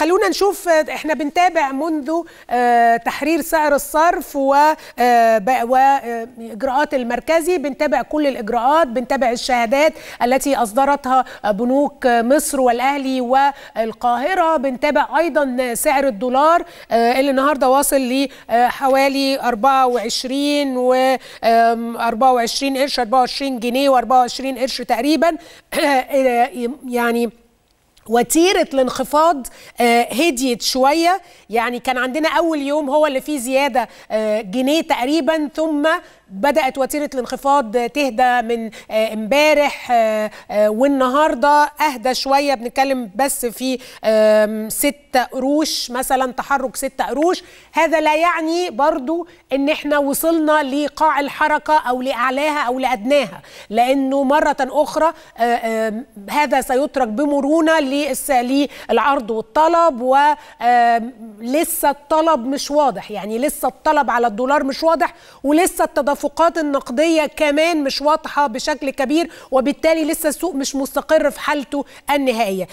خلونا نشوف احنا بنتابع منذ آه، تحرير سعر الصرف واجراءات آه، آه، المركزي بنتابع كل الاجراءات بنتابع الشهادات التي اصدرتها بنوك مصر والاهلي والقاهره بنتابع ايضا سعر الدولار اللي النهارده واصل لحوالي 24 و 24 قرش 24 جنيه و24 قرش تقريبا يعني وتيره الانخفاض آه، هديت شويه يعني كان عندنا اول يوم هو اللي فيه زياده آه، جنيه تقريبا ثم بدات وتيره الانخفاض تهدى من آه، امبارح والنهارده اهدى شويه بنتكلم بس في 6 قروش مثلا تحرك 6 قروش هذا لا يعني برضو ان احنا وصلنا لقاع الحركه او لاعلاها او لادناها لانه مره اخرى هذا سيترك بمرونه للعرض والطلب ولسه الطلب مش واضح يعني لسه الطلب على الدولار مش واضح ولسه التدفقات النقدية كمان مش واضحة بشكل كبير وبالتالي لسه السوق مش مستقر في حالته النهائية